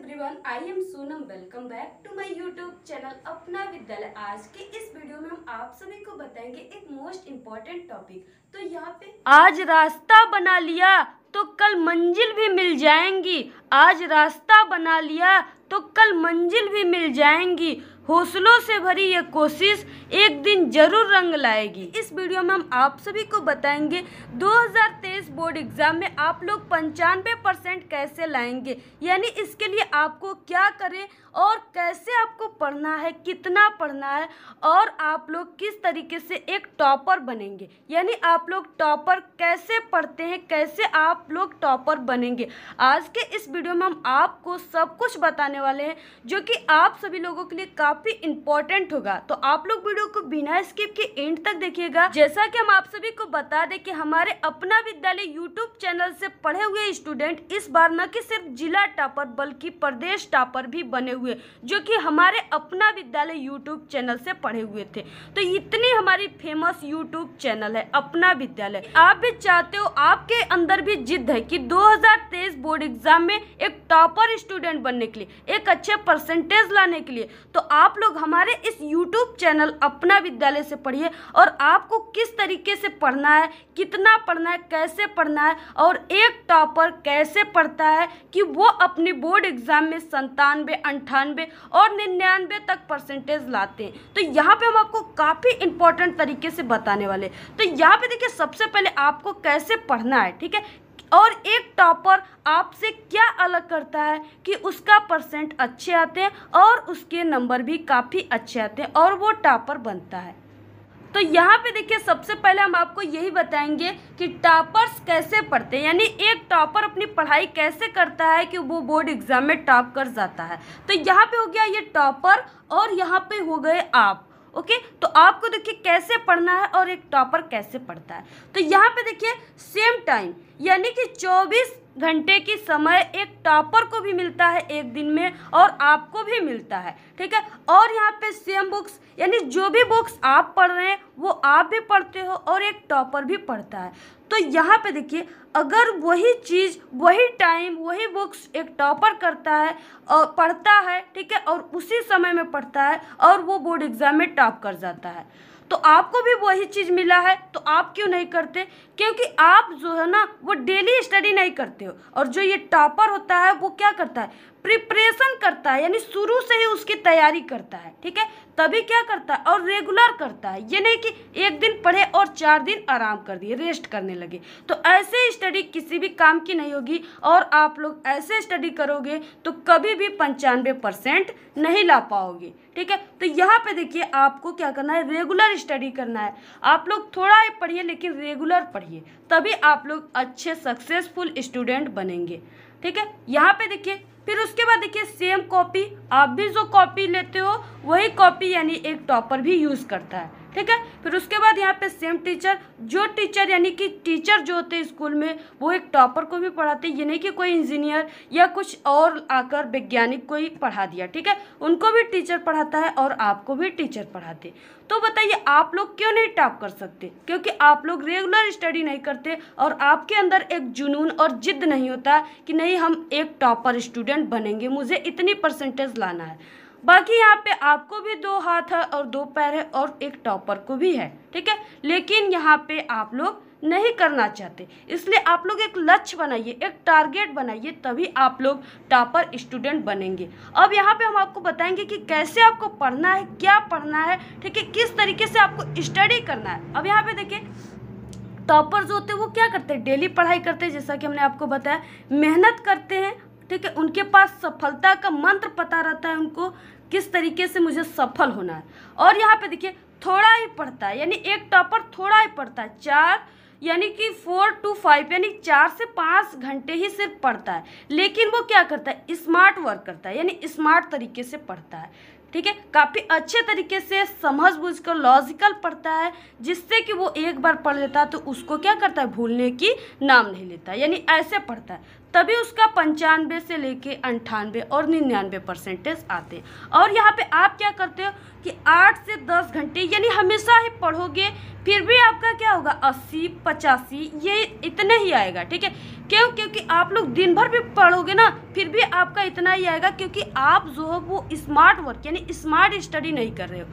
everyone I am Sonam welcome back to my YouTube channel Apna Vidyalaya आज के इस वीडियो में हम आप सभी को बताएंगे एक मोस्ट इम्पोर्टेंट टॉपिक तो यहाँ पे आज रास्ता बना लिया तो कल मंजिल भी मिल जाएंगी आज रास्ता बना लिया तो कल मंजिल भी मिल जाएंगी हौसलों से भरी यह कोशिश एक दिन जरूर रंग लाएगी इस वीडियो में हम आप सभी को बताएंगे 2023 बोर्ड एग्जाम में आप लोग पंचानवे परसेंट कैसे लाएंगे यानी इसके लिए आपको क्या करें और कैसे आपको पढ़ना है कितना पढ़ना है और आप लोग किस तरीके से एक टॉपर बनेंगे यानी आप लोग टॉपर कैसे पढ़ते हैं कैसे आप लोग टॉपर बनेंगे आज के इस वीडियो में हम आपको सब कुछ बताने वाले हैं जो कि आप सभी लोगों के लिए काफ़ी काफी इम्पोर्टेंट होगा तो आप लोग वीडियो को बिना स्किप के एंड तक देखिएगा जैसा कि हम आप सभी को बता दें कि हमारे अपना विद्यालय यूट्यूब चैनल से पढ़े हुए स्टूडेंट इस बार न कि सिर्फ जिला टॉपर बल्कि प्रदेश टॉपर भी बने हुए जो कि हमारे अपना विद्यालय यूट्यूब चैनल से पढ़े हुए थे तो इतनी हमारी फेमस यूट्यूब चैनल है अपना विद्यालय आप भी चाहते हो आपके अंदर भी जिद है की दो बोर्ड एग्जाम में एक टॉपर स्टूडेंट बनने के लिए एक अच्छे परसेंटेज लाने के लिए तो आप आप लोग हमारे इस यूट्यूब चैनल अपना विद्यालय से पढ़िए और आपको किस तरीके से पढ़ना है कितना पढ़ना है कैसे पढ़ना है और एक टॉपर कैसे पढ़ता है कि वो अपने बोर्ड एग्ज़ाम में संतानवे अंठानवे और निन्यानवे तक परसेंटेज लाते हैं तो यहाँ पे हम आपको काफ़ी इंपॉर्टेंट तरीके से बताने वाले तो यहाँ पे देखिए सबसे पहले आपको कैसे पढ़ना है ठीक है और एक टॉपर आपसे क्या अलग करता है कि उसका परसेंट अच्छे आते हैं और उसके नंबर भी काफ़ी अच्छे आते हैं और वो टॉपर बनता है तो यहाँ पे देखिए सबसे पहले हम आपको यही बताएंगे कि टॉपर्स कैसे पढ़ते हैं यानी एक टॉपर अपनी पढ़ाई कैसे करता है कि वो बोर्ड एग्ज़ाम में टॉप कर जाता है तो यहाँ पे हो गया ये टॉपर और यहाँ पे हो गए आप ओके तो आपको देखिए कैसे पढ़ना है और एक टॉपर कैसे पढ़ता है तो यहाँ पे देखिए सेम टाइम यानी कि चौबीस घंटे की समय एक टॉपर को भी मिलता है एक दिन में और आपको भी मिलता है ठीक है और यहाँ पे सेम बुक्स यानी जो भी बुक्स आप पढ़ रहे हैं वो आप भी पढ़ते हो और एक टॉपर भी पढ़ता है तो यहाँ पे देखिए अगर वही चीज़ वही टाइम वही बुक्स एक टॉपर करता है और पढ़ता है ठीक है और उसी समय में पढ़ता है और वो बोर्ड एग्ज़ाम में टॉप कर जाता है तो आपको भी वही चीज़ मिला है तो आप क्यों नहीं करते क्योंकि आप जो है ना वो डेली स्टडी नहीं करते हो और जो ये टॉपर होता है वो क्या करता है प्रिपरेशन करता है यानी शुरू से ही उसकी तैयारी करता है ठीक है तभी क्या करता है और रेगुलर करता है ये नहीं कि एक दिन पढ़े और चार दिन आराम कर दिए रेस्ट करने लगे तो ऐसे स्टडी किसी भी काम की नहीं होगी और आप लोग ऐसे स्टडी करोगे तो कभी भी पंचानवे परसेंट नहीं ला पाओगे ठीक है तो यहाँ पे देखिए आपको क्या करना है रेगुलर स्टडी करना है आप लोग थोड़ा ही पढ़िए लेकिन रेगुलर पढ़िए तभी आप लोग अच्छे सक्सेसफुल स्टूडेंट बनेंगे ठीक है यहाँ पे देखिए फिर उसके बाद देखिए सेम कॉपी आप भी जो कॉपी लेते हो वही कॉपी यानी एक टॉपर भी यूज़ करता है ठीक है फिर उसके बाद यहाँ पे सेम टीचर जो टीचर यानी कि टीचर जो होते हैं स्कूल में वो एक टॉपर को भी पढ़ाते हैं ये नहीं कि कोई इंजीनियर या कुछ और आकर वैज्ञानिक को ही पढ़ा दिया ठीक है उनको भी टीचर पढ़ाता है और आपको भी टीचर पढ़ाते तो बताइए आप लोग क्यों नहीं टॉप कर सकते क्योंकि आप लोग रेगुलर स्टडी नहीं करते और आपके अंदर एक जुनून और जिद नहीं होता कि नहीं हम एक टॉपर स्टूडेंट बनेंगे मुझे इतनी परसेंटेज लाना है बाकी यहाँ पे आपको भी दो हाथ है और दो पैर है और एक टॉपर को भी है ठीक है लेकिन यहाँ पे आप लोग नहीं करना चाहते इसलिए आप लोग एक लक्ष्य बनाइए एक टारगेट बनाइए तभी आप लोग टॉपर स्टूडेंट बनेंगे अब यहाँ पे हम आपको बताएंगे कि कैसे आपको पढ़ना है क्या पढ़ना है ठीक है किस तरीके से आपको स्टडी करना है अब यहाँ पे देखिए जो होते हैं वो क्या करते हैं डेली पढ़ाई करते हैं जैसा कि हमने आपको बताया मेहनत करते हैं ठीक है उनके पास सफलता का मंत्र पता रहता है उनको किस तरीके से मुझे सफल होना है और यहाँ पे देखिए थोड़ा ही पढ़ता है यानी एक टॉपर थोड़ा ही पढ़ता है चार यानी कि फोर टू फाइव यानी चार से पाँच घंटे ही सिर्फ पढ़ता है लेकिन वो क्या करता है स्मार्ट वर्क करता है यानी स्मार्ट तरीके से पढ़ता है ठीक है काफ़ी अच्छे तरीके से समझ बूझ कर लॉजिकल पढ़ता है जिससे कि वो एक बार पढ़ लेता है तो उसको क्या करता है भूलने की नाम नहीं लेता यानी ऐसे पढ़ता है तभी उसका पंचानवे से लेके अंठानवे और निन्यानवे परसेंटेज आते हैं और यहाँ पे आप क्या करते हो कि आठ से दस घंटे यानी हमेशा ही पढ़ोगे फिर भी आपका क्या होगा अस्सी पचासी ये इतने ही आएगा ठीक है क्यों क्योंकि आप लोग दिन भर भी पढ़ोगे ना फिर भी आपका इतना ही आएगा क्योंकि आप जो हो वो स्मार्ट वर्क यानी स्मार्ट स्टडी नहीं कर रहे हो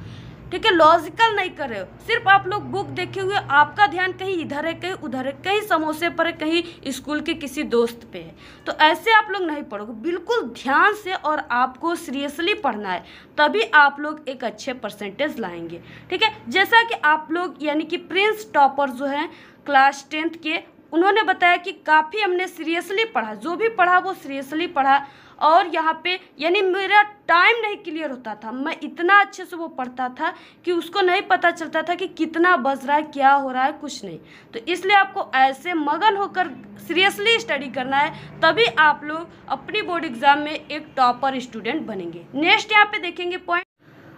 ठीक है लॉजिकल नहीं कर रहे हो सिर्फ आप लोग बुक देखे हुए आपका ध्यान कहीं इधर है कहीं उधर है कहीं समोसे पर है कहीं स्कूल के किसी दोस्त पे है तो ऐसे आप लोग नहीं पढ़ोगे बिल्कुल ध्यान से और आपको सीरियसली पढ़ना है तभी आप लोग एक अच्छे परसेंटेज लाएंगे ठीक है जैसा कि आप लोग यानी कि प्रिंस टॉपर जो हैं क्लास टेंथ के उन्होंने बताया कि काफ़ी हमने सीरियसली पढ़ा जो भी पढ़ा वो सीरियसली पढ़ा और यहाँ पे यानी मेरा टाइम नहीं क्लियर होता था मैं इतना अच्छे से वो पढ़ता था कि उसको नहीं पता चलता था कि कितना बज रहा है क्या हो रहा है कुछ नहीं तो इसलिए आपको ऐसे मगन होकर सीरियसली स्टडी करना है तभी आप लोग अपनी बोर्ड एग्ज़ाम में एक टॉपर स्टूडेंट बनेंगे नेक्स्ट यहाँ पे देखेंगे पॉइंट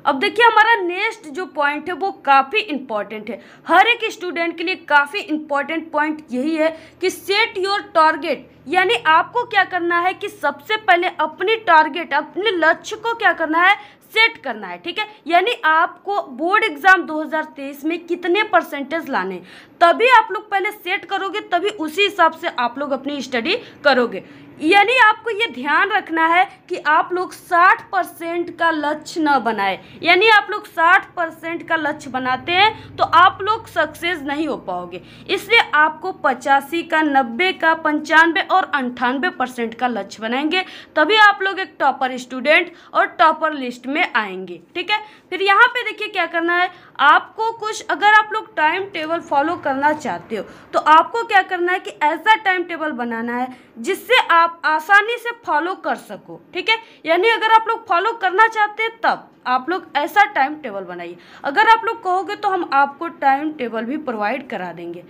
अब देखिए हमारा नेक्स्ट जो पॉइंट है वो काफ़ी इंपॉर्टेंट है हर एक स्टूडेंट के लिए काफ़ी इंपॉर्टेंट पॉइंट यही है कि सेट योर टारगेट यानी आपको क्या करना है कि सबसे पहले अपनी टारगेट अपने लक्ष्य को क्या करना है सेट करना है ठीक है यानी आपको बोर्ड एग्जाम 2023 में कितने परसेंटेज लाने तभी आप लोग पहले सेट करोगे तभी उसी हिसाब से आप लोग अपनी स्टडी करोगे यानी आपको ये ध्यान रखना है कि आप लोग 60 परसेंट का लक्ष्य न बनाए यानी आप लोग 60 परसेंट का लक्ष्य बनाते हैं तो आप लोग सक्सेस नहीं हो पाओगे इसलिए आपको पचासी का नब्बे का पंचानवे और अंठानवे परसेंट का लक्ष्य बनाएंगे तभी आप लोग एक टॉपर स्टूडेंट और टॉपर लिस्ट में आएंगे ठीक है फिर यहाँ पे देखिए क्या करना है आपको कुछ अगर आप लोग टाइम टेबल फॉलो करना चाहते हो तो आपको क्या करना है कि ऐसा टाइम टेबल बनाना है जिससे आप आप आसानी से फॉलो कर सको ठीक है यानी अगर आप लोग फॉलो करना चाहते हैं तब आप लोग ऐसा टाइम टेबल बनाइए अगर आप लोग कहोगे तो हम आपको टाइम टेबल भी प्रोवाइड करा देंगे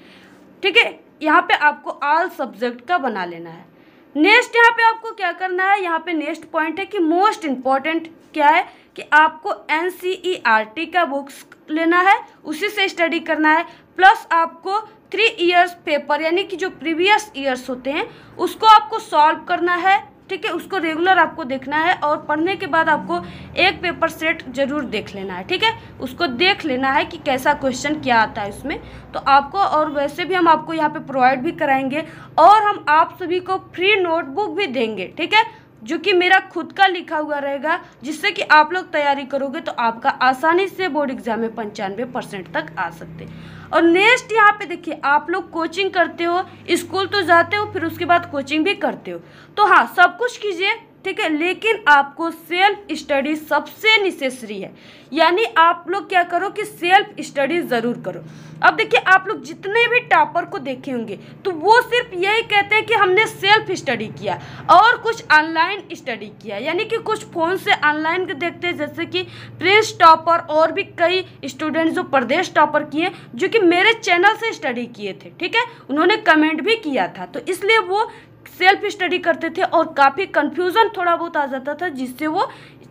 ठीक है यहाँ पे आपको ऑल सब्जेक्ट का बना लेना है नेक्स्ट यहाँ पे आपको क्या करना है यहाँ पे नेक्स्ट पॉइंट है कि मोस्ट इम्पॉर्टेंट क्या है कि आपको एन e का बुक्स लेना है उसी से स्टडी करना है प्लस आपको थ्री ईयर्स पेपर यानी कि जो प्रीवियस ईयर्स होते हैं उसको आपको सॉल्व करना है ठीक है उसको रेगुलर आपको देखना है और पढ़ने के बाद आपको एक पेपर सेट जरूर देख लेना है ठीक है उसको देख लेना है कि कैसा क्वेश्चन क्या आता है उसमें तो आपको और वैसे भी हम आपको यहाँ पे प्रोवाइड भी कराएंगे और हम आप सभी को फ्री नोटबुक भी देंगे ठीक है जो कि मेरा खुद का लिखा हुआ रहेगा जिससे कि आप लोग तैयारी करोगे तो आपका आसानी से बोर्ड एग्जाम में पंचानवे परसेंट तक आ सकते और नेक्स्ट यहाँ पे देखिए आप लोग कोचिंग करते हो स्कूल तो जाते हो फिर उसके बाद कोचिंग भी करते हो तो हाँ सब कुछ कीजिए ठीक है लेकिन आपको सेल्फ स्टडी सबसे निसेसरी है यानी आप लोग क्या करो कि सेल्फ स्टडी ज़रूर करो अब देखिए आप लोग जितने भी टॉपर को देखे होंगे तो वो सिर्फ यही कहते हैं कि हमने सेल्फ स्टडी किया और कुछ ऑनलाइन स्टडी किया यानी कि कुछ फ़ोन से ऑनलाइन देखते हैं जैसे कि प्रिंस टॉपर और भी कई स्टूडेंट जो प्रदेश टॉपर किए जो कि मेरे चैनल से स्टडी किए थे ठीक है उन्होंने कमेंट भी किया था तो इसलिए वो सेल्फ स्टडी करते थे और काफ़ी कन्फ्यूज़न थोड़ा बहुत आ जाता था जिससे वो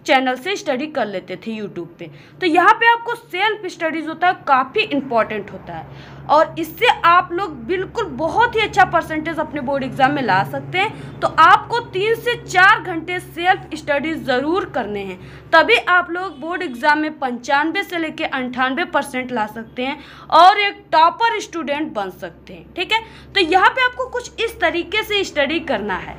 चैनल से स्टडी कर लेते थे यूट्यूब पे तो यहाँ पे आपको सेल्फ स्टडीज़ होता है काफ़ी इम्पॉर्टेंट होता है और इससे आप लोग बिल्कुल बहुत ही अच्छा परसेंटेज अपने बोर्ड एग्ज़ाम में ला सकते हैं तो आपको तीन से चार घंटे सेल्फ स्टडी ज़रूर करने हैं तभी आप लोग बोर्ड एग्ज़ाम में पंचानवे से लेकर अंठानवे परसेंट ला सकते हैं और एक टॉपर स्टूडेंट बन सकते हैं ठीक है तो यहाँ पे आपको कुछ इस तरीके से स्टडी करना है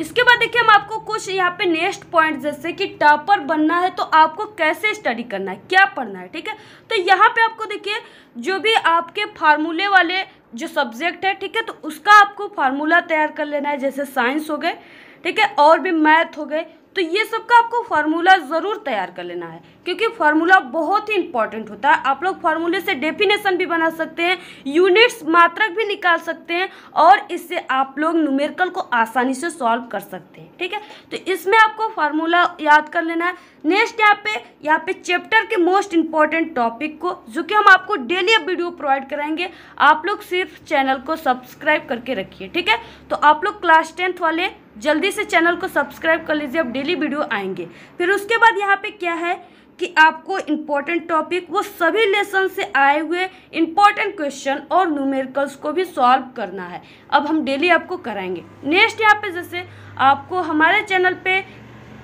इसके बाद देखिए हम आपको कुछ यहाँ पे नेक्स्ट पॉइंट जैसे कि टॉपर बनना है तो आपको कैसे स्टडी करना है क्या पढ़ना है ठीक है तो यहाँ पे आपको देखिए जो भी आपके फार्मूले वाले जो सब्जेक्ट है ठीक है तो उसका आपको फार्मूला तैयार कर लेना है जैसे साइंस हो गए ठीक है और भी मैथ हो गए तो ये सब का आपको फार्मूला ज़रूर तैयार कर लेना है क्योंकि फार्मूला बहुत ही इंपॉर्टेंट होता है आप लोग फार्मूले से डेफिनेशन भी बना सकते हैं यूनिट्स मात्रक भी निकाल सकते हैं और इससे आप लोग न्यूमेरिकल को आसानी से सॉल्व कर सकते हैं ठीक है तो इसमें आपको फार्मूला याद कर लेना है नेक्स्ट यहाँ पे यहाँ पे चैप्टर के मोस्ट इंपॉर्टेंट टॉपिक को जो कि हम आपको डेली वीडियो प्रोवाइड कराएंगे आप लोग सिर्फ चैनल को सब्सक्राइब करके रखिए ठीक है तो आप लोग क्लास टेंथ वाले जल्दी से चैनल को सब्सक्राइब कर लीजिए अब डेली वीडियो आएंगे फिर उसके बाद यहाँ पे क्या है कि आपको इम्पोर्टेंट टॉपिक वो सभी लेसन से आए हुए इम्पोर्टेंट क्वेश्चन और न्यूमेरिकल्स को भी सॉल्व करना है अब हम डेली आपको कराएंगे नेक्स्ट यहाँ पे जैसे आपको हमारे चैनल पे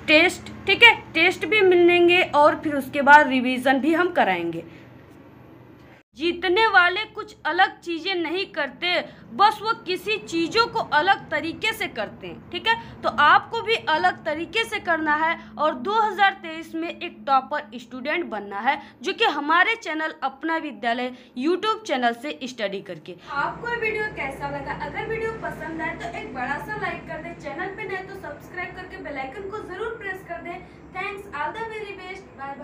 टेस्ट ठीक है टेस्ट भी मिलेंगे और फिर उसके बाद रिविज़न भी हम कराएंगे जीतने वाले कुछ अलग चीज़ें नहीं करते बस वो किसी चीज़ों को अलग तरीके से करते हैं ठीक है तो आपको भी अलग तरीके से करना है और 2023 में एक टॉपर स्टूडेंट बनना है जो कि हमारे चैनल अपना विद्यालय यूट्यूब चैनल से स्टडी करके आपको वीडियो कैसा लगा अगर वीडियो पसंद आए तो एक बड़ा सा लाइक कर दे चैनल पे नए तो सब्सक्राइब करके बेलाइकन को जरूर प्रेस कर दे thanks all the very best bye bye